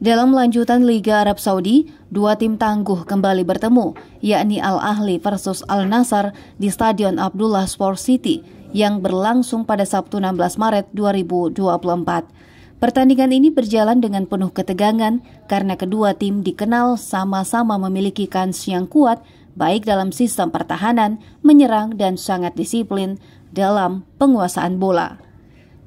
Dalam lanjutan Liga Arab Saudi, dua tim tangguh kembali bertemu, yakni Al Ahli versus Al Nasr di Stadion Abdullah Sport City yang berlangsung pada Sabtu 16 Maret 2024. Pertandingan ini berjalan dengan penuh ketegangan karena kedua tim dikenal sama-sama memiliki kans yang kuat baik dalam sistem pertahanan, menyerang, dan sangat disiplin dalam penguasaan bola.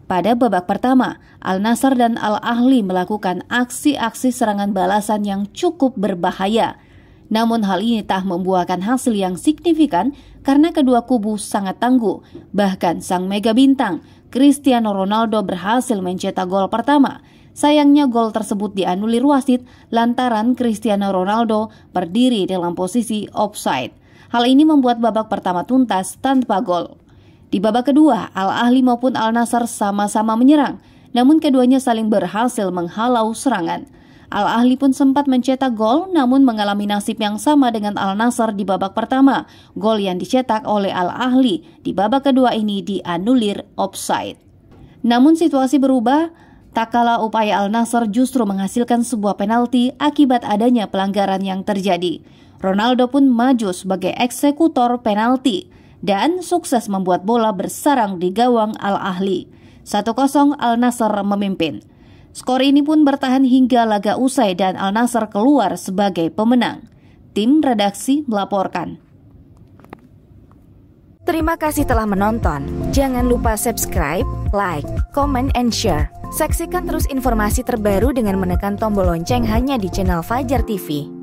Pada babak pertama, Al-Nasr dan Al-Ahli melakukan aksi-aksi serangan balasan yang cukup berbahaya. Namun hal ini tak membuahkan hasil yang signifikan karena kedua kubu sangat tangguh. Bahkan sang mega bintang, Cristiano Ronaldo berhasil mencetak gol pertama. Sayangnya gol tersebut dianulir wasit lantaran Cristiano Ronaldo berdiri dalam posisi offside. Hal ini membuat babak pertama tuntas tanpa gol. Di babak kedua, Al-Ahli maupun Al-Nasr sama-sama menyerang, namun keduanya saling berhasil menghalau serangan. Al-Ahli pun sempat mencetak gol namun mengalami nasib yang sama dengan Al-Nasr di babak pertama. Gol yang dicetak oleh Al-Ahli di babak kedua ini dianulir offside. Namun situasi berubah, tak kalah upaya Al-Nasr justru menghasilkan sebuah penalti akibat adanya pelanggaran yang terjadi. Ronaldo pun maju sebagai eksekutor penalti dan sukses membuat bola bersarang di gawang Al-Ahli. 1-0 Al-Nasr memimpin. Skor ini pun bertahan hingga laga usai dan Al-Nasr keluar sebagai pemenang. Tim redaksi melaporkan. Terima kasih telah menonton. Jangan lupa subscribe, like, comment, and share. Saksikan terus informasi terbaru dengan menekan tombol lonceng hanya di channel Fajar TV.